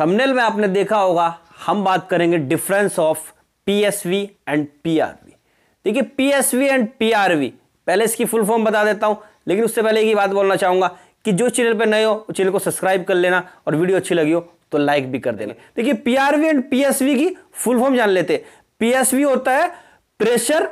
thumbnail में आपने देखा होगा हम बात करेंगे difference of PSV and PRV देखिए पीएसवी एंड पीआरवी पहले इसकी फुल फॉर्म बता देता हूं लेकिन उससे पहले एक बात बोलना चाहूंगा कि जो चैनल पर नए हो चैनल को सब्सक्राइब कर लेना और वीडियो अच्छी लगी हो तो लाइक भी कर देना देखिए पीआरवी एंड पीएसवी की फुल फॉर्म जान लेते पीएसवी होता है प्रेशर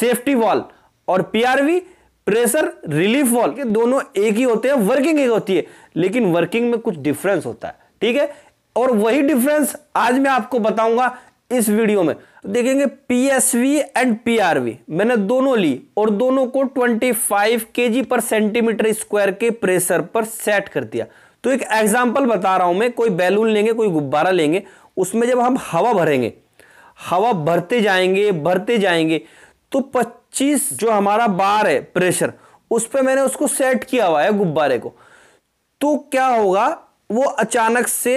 सेफ्टी वॉल और पीआरवी प्रेशर रिलीफ वॉल के दोनों एक ही होते हैं वर्किंग एक होती है लेकिन वर्किंग में कुछ डिफरेंस होता है ठीक है और वही डिफरेंस आज मैं आपको बताऊंगा इस वीडियो में देखेंगे पीएसवी एंड पीआरवी मैंने दोनों ली और दोनों को 25 केजी पर सेंटीमीटर स्क्वायर के प्रेशर पर सेट कर दिया तो एक एग्जाम्पल बता रहा हूं मैं कोई बैलून लेंगे कोई गुब्बारा लेंगे उसमें जब हम हवा भरेंगे हवा भरते जाएंगे भरते जाएंगे तो 25 जो हमारा बार है प्रेशर उस पर मैंने उसको सेट किया हुआ है गुब्बारे को तो क्या होगा वो अचानक से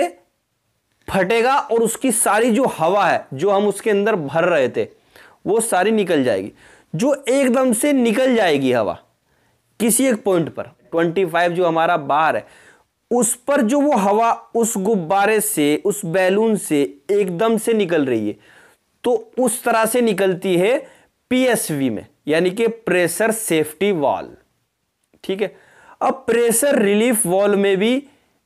फटेगा और उसकी सारी जो हवा है जो हम उसके अंदर भर रहे थे वो सारी निकल जाएगी जो एकदम से निकल जाएगी हवा किसी एक पॉइंट पर 25 जो हमारा बार है उस पर जो वो हवा उस गुब्बारे से उस बैलून से एकदम से निकल रही है तो उस तरह से निकलती है पीएसवी में यानी कि प्रेशर सेफ्टी वॉल ठीक है अब प्रेशर रिलीफ वॉल में भी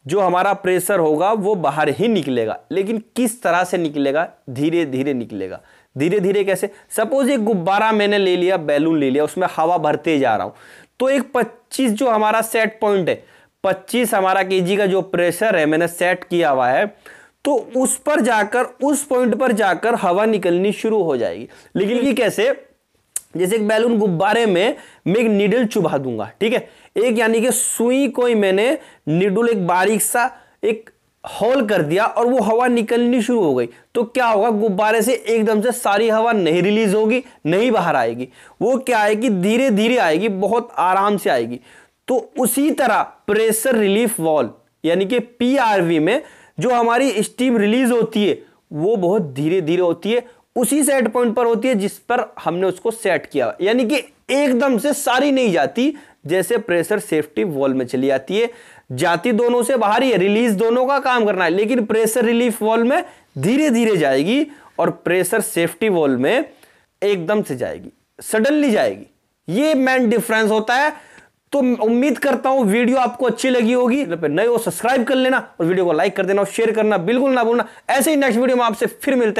जो हमारा प्रेशर होगा वो बाहर ही निकलेगा लेकिन किस तरह से निकलेगा धीरे धीरे निकलेगा धीरे धीरे कैसे सपोज एक गुब्बारा मैंने ले लिया बैलून ले लिया उसमें हवा भरते जा रहा हूं तो एक 25 जो हमारा सेट पॉइंट है 25 हमारा के का जो प्रेशर है मैंने सेट किया हुआ है तो उस पर जाकर उस पॉइंट पर जाकर हवा निकलनी शुरू हो जाएगी लेकिन ये कैसे जैसे एक बैलून गुब्बारे में मैं एक नीडल चुभा दूंगा ठीक है एक यानी कि सुई को ही मैंने निडुल एक बारीक सा एक हॉल कर दिया और वो हवा निकलनी शुरू हो गई तो क्या होगा गुब्बारे से एकदम से सारी हवा नहीं रिलीज होगी नहीं बाहर आएगी वो क्या है कि धीरे धीरे आएगी बहुत आराम से आएगी तो उसी तरह प्रेशर रिलीफ वॉल यानी कि पीआरवी में जो हमारी स्टीम रिलीज होती है वो बहुत धीरे धीरे होती है उसी सेट पॉइंट पर होती है जिस पर हमने उसको सेट किया यानी कि एकदम से सारी नहीं जाती जैसे प्रेशर सेफ्टी वॉल में चली जाती है जाती दोनों से बाहर ही है रिलीज दोनों का काम करना है लेकिन प्रेशर रिलीफ वॉल में धीरे धीरे जाएगी और प्रेशर सेफ्टी वॉल में एकदम से जाएगी सडनली जाएगी ये मेन डिफरेंस होता है तो उम्मीद करता हूं वीडियो आपको अच्छी लगी होगी नए हो सब्सक्राइब कर लेना और वीडियो को लाइक कर देना और शेयर करना बिल्कुल ना भूलना ऐसे ही नेक्स्ट वीडियो में आपसे फिर मिलते हैं